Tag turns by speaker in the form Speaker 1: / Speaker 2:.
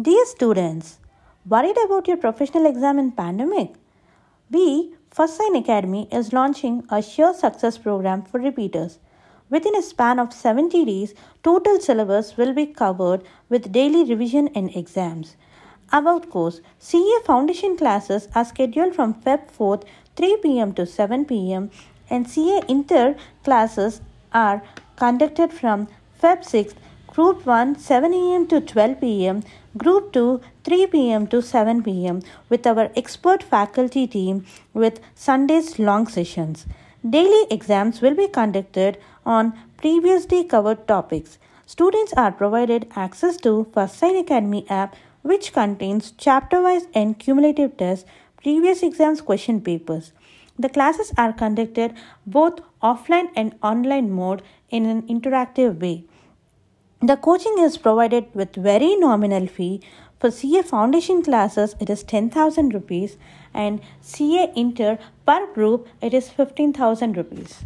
Speaker 1: Dear students, worried about your professional exam in pandemic? We, First Sign Academy, is launching a sure success program for repeaters. Within a span of 70 days, total syllabus will be covered with daily revision and exams. About course, CA Foundation classes are scheduled from Feb 4th, 3 pm to 7 pm, and CA Inter classes are conducted from Feb 6th, Group 1 7 am to 12 pm, Group 2 3 pm to 7 pm with our expert faculty team with Sundays long sessions. Daily exams will be conducted on previously covered topics. Students are provided access to First Sign Academy app which contains chapter-wise and cumulative tests, previous exams question papers. The classes are conducted both offline and online mode in an interactive way. The coaching is provided with very nominal fee. For CA foundation classes, it is 10,000 rupees and CA inter per group, it is 15,000 rupees.